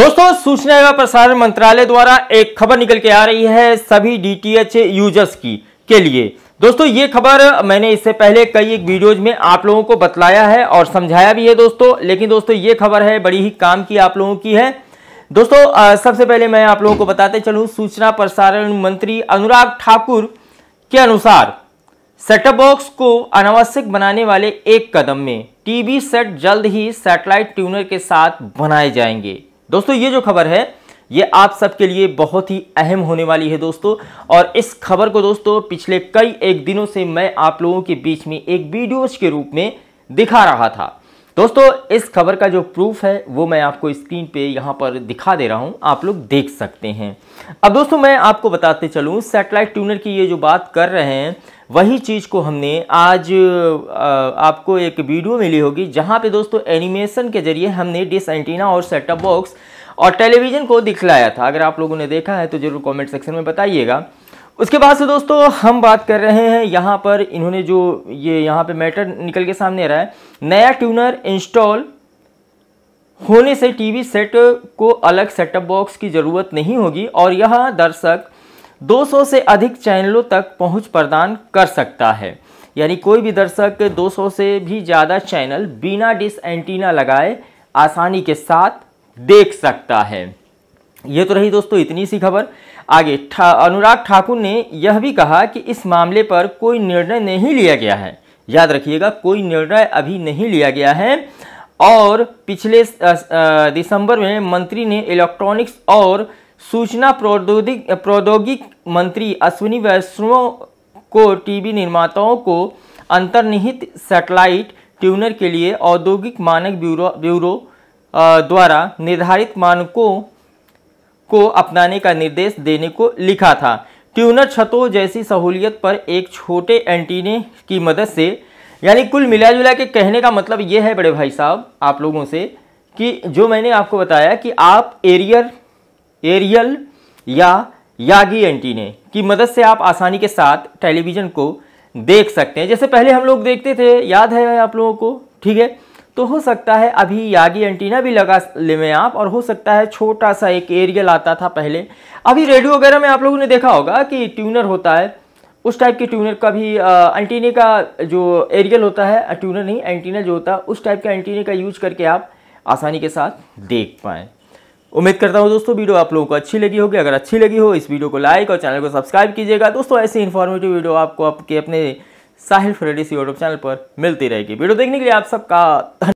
दोस्तों सूचना एवं प्रसारण मंत्रालय द्वारा एक खबर निकल के आ रही है सभी डीटीएच यूजर्स की के लिए दोस्तों ये खबर मैंने इससे पहले कई एक वीडियोज में आप लोगों को बतलाया है और समझाया भी है दोस्तों लेकिन दोस्तों ये खबर है बड़ी ही काम की आप लोगों की है दोस्तों सबसे पहले मैं आप लोगों को बताते चलूँ सूचना प्रसारण मंत्री अनुराग ठाकुर के अनुसार सेटअप बॉक्स को अनावश्यक बनाने वाले एक कदम में टीवी सेट जल्द ही सैटेलाइट ट्यूनर के साथ बनाए जाएंगे दोस्तों ये जो खबर है ये आप सबके लिए बहुत ही अहम होने वाली है दोस्तों और इस खबर को दोस्तों पिछले कई एक दिनों से मैं आप लोगों के बीच में एक वीडियोज के रूप में दिखा रहा था दोस्तों इस खबर का जो प्रूफ है वो मैं आपको स्क्रीन पे यहाँ पर दिखा दे रहा हूँ आप लोग देख सकते हैं अब दोस्तों मैं आपको बताते चलूँ सैटेलाइट ट्यूनर की ये जो बात कर रहे हैं वही चीज़ को हमने आज आपको एक वीडियो मिली होगी जहाँ पे दोस्तों एनिमेशन के जरिए हमने डिस एंटीना और सेटअप बॉक्स और टेलीविज़न को दिखलाया था अगर आप लोगों ने देखा है तो ज़रूर कॉमेंट सेक्शन में बताइएगा उसके बाद से दोस्तों हम बात कर रहे हैं यहाँ पर इन्होंने जो ये यहाँ पे मैटर निकल के सामने आ रहा है नया ट्यूनर इंस्टॉल होने से टीवी सेट को अलग सेटअप बॉक्स की ज़रूरत नहीं होगी और यह दर्शक 200 से अधिक चैनलों तक पहुंच प्रदान कर सकता है यानी कोई भी दर्शक 200 से भी ज़्यादा चैनल बिना डिस एंटीना लगाए आसानी के साथ देख सकता है ये तो रही दोस्तों इतनी सी खबर आगे था, अनुराग ठाकुर ने यह भी कहा कि इस मामले पर कोई निर्णय नहीं लिया गया है याद रखिएगा कोई निर्णय अभी नहीं लिया गया है और पिछले दिसंबर में मंत्री ने इलेक्ट्रॉनिक्स और सूचना प्रौद्योगिक प्रौद्योगिक मंत्री अश्विनी वैष्णव को टीवी निर्माताओं को अंतर्निहित सैटेलाइट ट्यूनर के लिए औद्योगिक मानक ब्यूरो ब्यूरो द्वारा निर्धारित मानकों को अपनाने का निर्देश देने को लिखा था ट्यूनर छतों जैसी सहूलियत पर एक छोटे एंटीने की मदद से यानी कुल मिला जुला के कहने का मतलब ये है बड़े भाई साहब आप लोगों से कि जो मैंने आपको बताया कि आप एरियर एरियल या यागी एंटीने की मदद से आप आसानी के साथ टेलीविज़न को देख सकते हैं जैसे पहले हम लोग देखते थे याद है आप लोगों को ठीक है तो हो सकता है अभी यागी एंटीना भी लगा लेवें आप और हो सकता है छोटा सा एक एरियल आता था पहले अभी रेडियो वगैरह में आप लोगों ने देखा होगा कि ट्यूनर होता है उस टाइप के ट्यूनर का भी एंटीने का जो एरियल होता है ट्यूनर नहीं एंटीना जो होता है उस टाइप के एंटीने का यूज करके आप आसानी के साथ देख पाएँ उम्मीद करता हूँ दोस्तों वीडियो आप लोगों को अच्छी लगी होगी अगर अच्छी लगी हो इस वीडियो को लाइक और चैनल को सब्सक्राइब कीजिएगा दोस्तों ऐसे इन्फॉर्मेटिव वीडियो आपको आपके अपने साहिल फ्रेडिस यूट्यूब चैनल पर मिलती रहेगी वीडियो देखने के लिए आप सबका